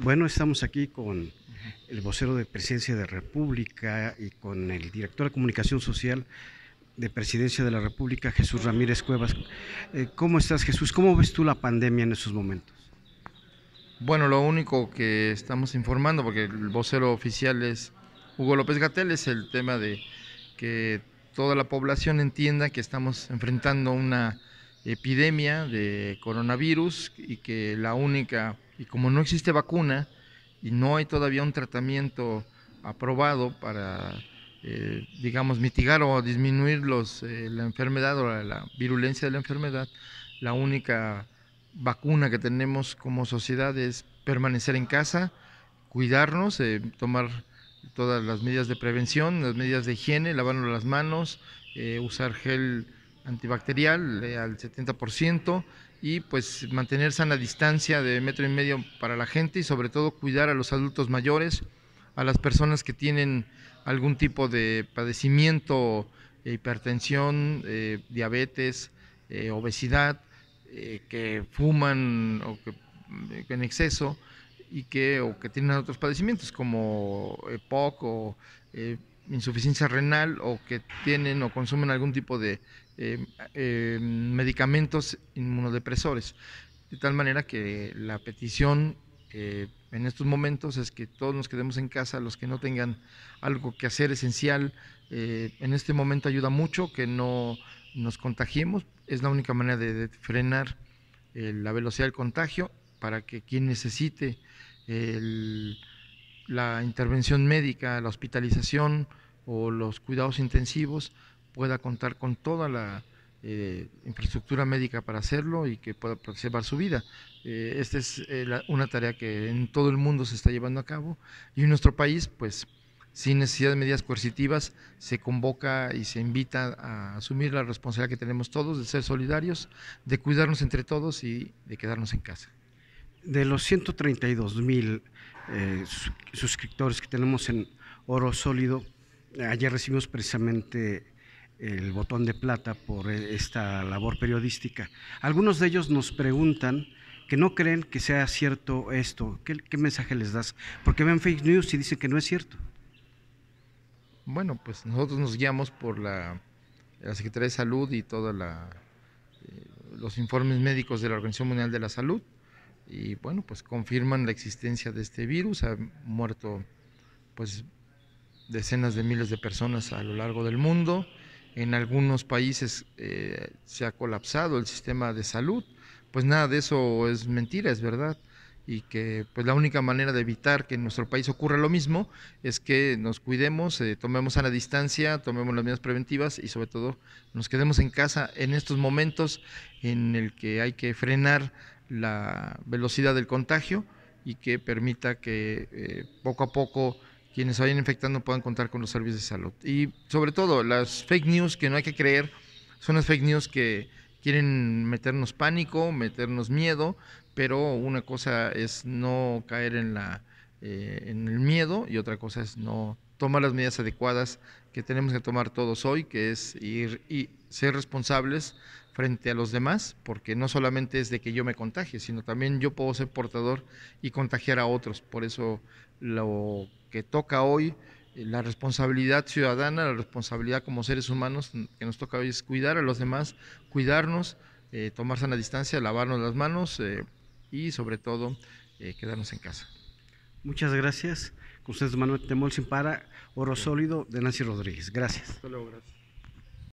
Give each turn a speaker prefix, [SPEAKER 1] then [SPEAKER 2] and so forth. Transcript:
[SPEAKER 1] Bueno, estamos aquí con el vocero de Presidencia de República y con el director de Comunicación Social de Presidencia de la República, Jesús Ramírez Cuevas. Eh, ¿Cómo estás, Jesús? ¿Cómo ves tú la pandemia en estos momentos? Bueno,
[SPEAKER 2] lo único que estamos informando, porque el vocero oficial es Hugo López Gatel, es el tema de que toda la población entienda que estamos enfrentando una epidemia de coronavirus y que la única y como no existe vacuna y no hay todavía un tratamiento aprobado para, eh, digamos, mitigar o disminuir los, eh, la enfermedad o la, virulencia de la enfermedad, la única vacuna que tenemos como sociedad es permanecer en casa, cuidarnos, eh, tomar todas las medidas de prevención, las medidas de higiene, lavarnos las manos, usar gel antibacterial eh, al 70% y pues mantener sana distancia de metro y medio para la gente y sobre todo cuidar a los adultos mayores, a las personas que tienen algún tipo de padecimiento, eh, hipertensión, eh, diabetes, obesidad, que fuman en exceso y que que tienen otros padecimientos como EPOC o insuficiencia renal o que tienen o consumen algún tipo de eh, eh, medicamentos inmunodepresores. De tal manera que la petición eh, en estos momentos es que todos nos quedemos en casa, los que no tengan algo que hacer esencial, en este momento ayuda mucho que no nos contagiemos, es la única manera de, de frenar la velocidad del contagio para que quien necesite el la intervención médica, la hospitalización o los cuidados intensivos pueda contar con toda la eh, infraestructura médica para hacerlo y que pueda preservar su vida. Eh, esta es eh, una tarea que en todo el mundo se está llevando a cabo y en nuestro país, pues, sin necesidad de medidas coercitivas, se convoca y se invita a asumir la responsabilidad que tenemos todos de ser solidarios, de cuidarnos entre todos y de quedarnos en casa
[SPEAKER 1] de los 132 mil eh, suscriptores que tenemos en Oro Sólido, ayer recibimos precisamente el botón de plata por e, esta labor periodística. Algunos de ellos nos preguntan que no creen que sea cierto esto. ¿Qué, mensaje les das? Porque ven fake news y dicen que no es cierto.
[SPEAKER 2] Bueno, pues nosotros nos guiamos por la, Secretaría de Salud y todos eh, los informes médicos de la Organización Mundial de la Salud y bueno, pues confirman la existencia de este virus. ha muerto pues decenas de miles de personas a lo largo del mundo. En algunos países eh, se ha colapsado el sistema de salud. Pues nada de eso es mentira, es verdad. Y que pues la única manera de evitar que en nuestro país ocurra lo mismo es que nos cuidemos, eh, tomemos a la distancia, tomemos las medidas preventivas y sobre todo nos quedemos en casa en estos momentos en el que hay que frenar la velocidad del contagio y que permita que eh, poco a poco quienes se vayan infectando puedan contar con los servicios de salud. Y sobre todo, las fake news que no hay que creer son las fake news que quieren meternos pánico, meternos miedo, pero una cosa es no caer en, la, eh, en el miedo y otra cosa es no tomar las medidas adecuadas que tenemos que tomar todos hoy, que es ir y ser responsables frente a los demás, porque no solamente es de que yo me contagie, sino también yo puedo ser portador y contagiar a otros. Por eso lo que toca hoy, eh, la responsabilidad ciudadana, la responsabilidad como seres humanos que nos toca hoy es cuidar a los demás, cuidarnos, eh, tomarse a la distancia, lavarnos las manos eh, y sobre todo quedarnos
[SPEAKER 1] en casa. Muchas gracias. Con ustedes, Manuel Temol Sin Para, Oro Sólido de Nancy Rodríguez. Gracias.
[SPEAKER 2] Hasta luego, gracias.